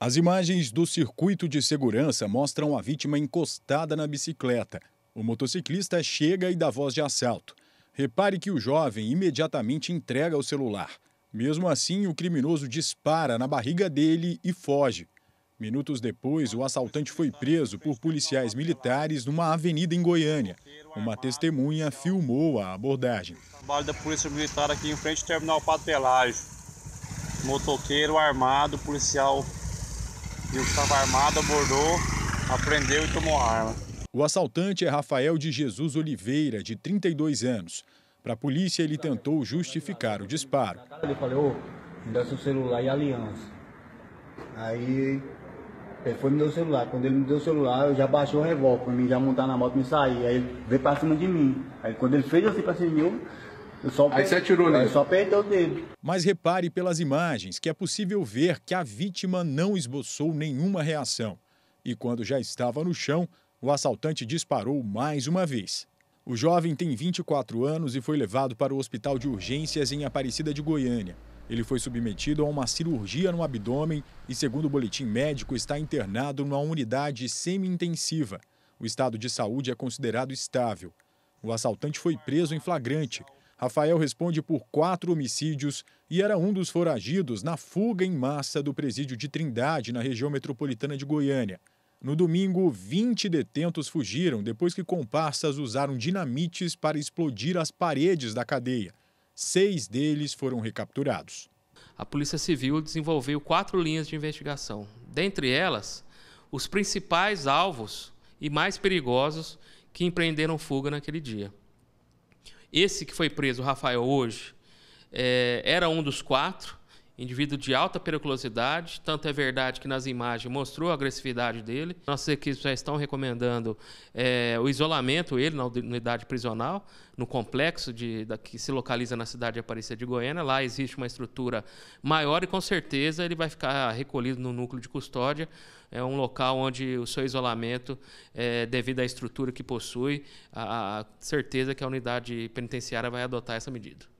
As imagens do circuito de segurança mostram a vítima encostada na bicicleta. O motociclista chega e dá voz de assalto. Repare que o jovem imediatamente entrega o celular. Mesmo assim, o criminoso dispara na barriga dele e foge. Minutos depois, o assaltante foi preso por policiais militares numa avenida em Goiânia. Uma testemunha filmou a abordagem. Trabalho da Polícia Militar aqui em frente ao Terminal Patelagem. Motoqueiro armado, policial e o que estava armado abordou, aprendeu e tomou a arma. O assaltante é Rafael de Jesus Oliveira, de 32 anos. Para a polícia, ele tentou justificar o disparo. Ele falou, oh, me dá seu celular e aliança. Aí ele foi me deu o celular. Quando ele me deu o celular, eu já baixei o revólver pra mim já montar na moto e me sair. Aí ele veio para cima de mim. Aí quando ele fez assim para cima de mim, eu só aí você atirou nele. Só perdeu o dedo. Mas repare pelas imagens que é possível ver que a vítima não esboçou nenhuma reação. E quando já estava no chão, o assaltante disparou mais uma vez. O jovem tem 24 anos e foi levado para o hospital de urgências em Aparecida de Goiânia. Ele foi submetido a uma cirurgia no abdômen e, segundo o boletim médico, está internado numa unidade semi-intensiva. O estado de saúde é considerado estável. O assaltante foi preso em flagrante Rafael responde por quatro homicídios e era um dos foragidos na fuga em massa do presídio de Trindade, na região metropolitana de Goiânia. No domingo, 20 detentos fugiram depois que comparsas usaram dinamites para explodir as paredes da cadeia. Seis deles foram recapturados. A Polícia Civil desenvolveu quatro linhas de investigação. Dentre elas, os principais alvos e mais perigosos que empreenderam fuga naquele dia. Esse que foi preso, o Rafael, hoje, é, era um dos quatro indivíduo de alta periculosidade. Tanto é verdade que nas imagens mostrou a agressividade dele. Nossas equipes já estão recomendando é, o isolamento ele na unidade prisional, no complexo de, da, que se localiza na cidade de Aparecida de Goiânia. Lá existe uma estrutura maior e com certeza ele vai ficar recolhido no núcleo de custódia. É um local onde o seu isolamento, é, devido à estrutura que possui, a, a certeza que a unidade penitenciária vai adotar essa medida.